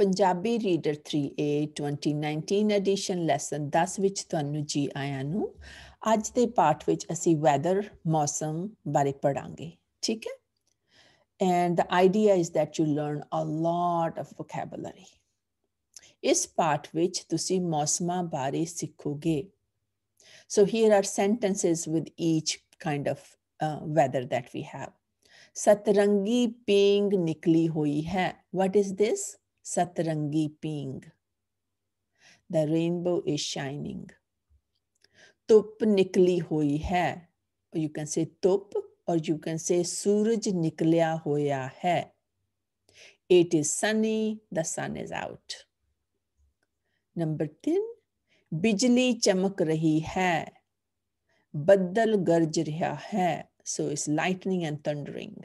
Punjabi Reader 3A 2019 Edition, Lesson 10 ਵਿੱਚ ਤੁਹਾਨੂੰ ਜੀ ਆਇਆਂ ਨੂੰ ਅੱਜ ਦੇ ਪਾਠ ਵਿੱਚ ਅਸੀਂ ਵੈਦਰ ਮੌਸਮ ਬਾਰੇ ਪੜਾਂਗੇ ਠੀਕ ਹੈ and the idea is that you learn a lot of vocabulary ਇਸ ਪਾਠ ਵਿੱਚ ਤੁਸੀਂ ਮੌਸਮਾਂ ਬਾਰੇ ਸਿੱਖੋਗੇ so here are sentences with each kind of uh, weather that we have ਸਤਰੰਗੀ ਪੀਂਗ ਨਿਕਲੀ ਹੋਈ ਹੈ what is this सतरंगी पींग द रेनबो इज शाइनिंग तुप निकली हुई है यू कैन से तुप और यू कैन से सूरज निकलिया होया है it is sunny the sun is out number तीन बिजली चमक रही है बदल गरज रहा है so is lightning and thundering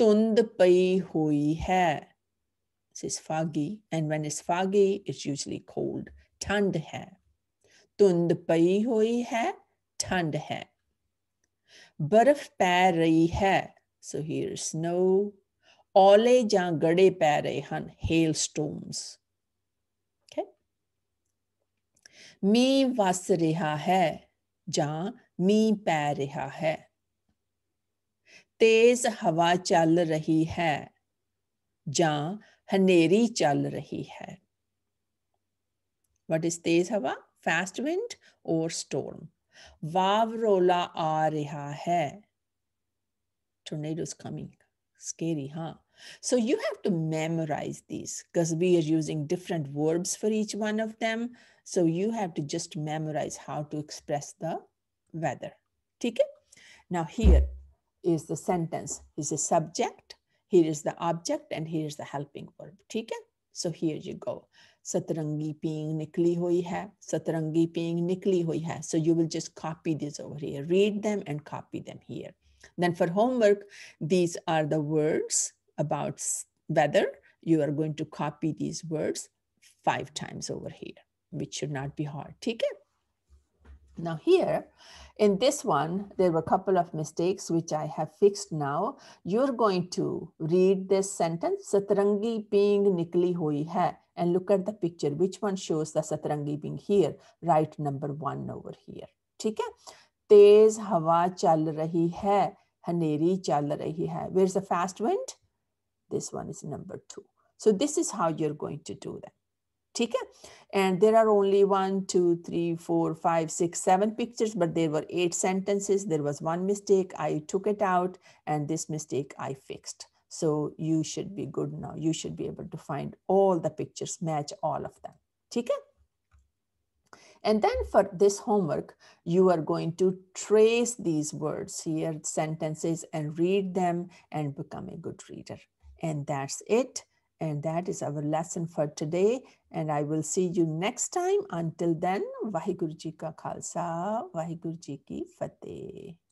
धुंद पई हुई है it's foggy. And when it's foggy, it's usually cold. Tund hai. Tund pai hoi hai. Tund hai. Barf pai rahi hai. So here's snow. Ole jaan gade pai rahe han. Hailstones. Okay. Mi vas reha hai. Jaan mi pai reha hai. Tez hawa chal rahi hai. ਜਾਂ ਹਨੇਰੀ ਚੱਲ ਰਹੀ ਹੈ what is ਤੇਜ਼ ਹਵਾ fast wind or storm ਵਾਵਰੋਲਾ ਆ ਰਿਹਾ ਹੈ tornado coming scary huh so you have to memorize these because we are using different verbs for each one of them so you have to just memorize how to express the weather ठीक है now here is the sentence is a subject here is the object and here is the helping verb ठीक है so here you go satrangi peeing nikli hui hai satrangi peeing nikli hui hai so you will just copy this over here read them and copy them here then for homework these are the words about weather you are going to copy these words five times over here which should not be hard ठीक है now here, in this one, there were a couple of mistakes which I have fixed now. You're going to read this sentence, Satrangi ping nikli hui hai, and look at the picture, which one shows the Satrangi being here, right number one over here. ठीक है तेज हवा चल रही है हनेरी चल रही है Where's the fast wind? This one is number two. So this is how you're going to do that. ठीक and there are only one, two, three, four, five, six, seven pictures, but there were eight sentences. There was one mistake. I took it out, and this mistake I fixed. So you should be good now. You should be able to find all the pictures, match all of them. Okay? And then for this homework, you are going to trace these words here, sentences, and read them and become a good reader. And that's it. And that is our lesson for today. And I will see you next time. Until then, Vaheguru Ji Ka Khalsa, Vaheguru Ki Fateh.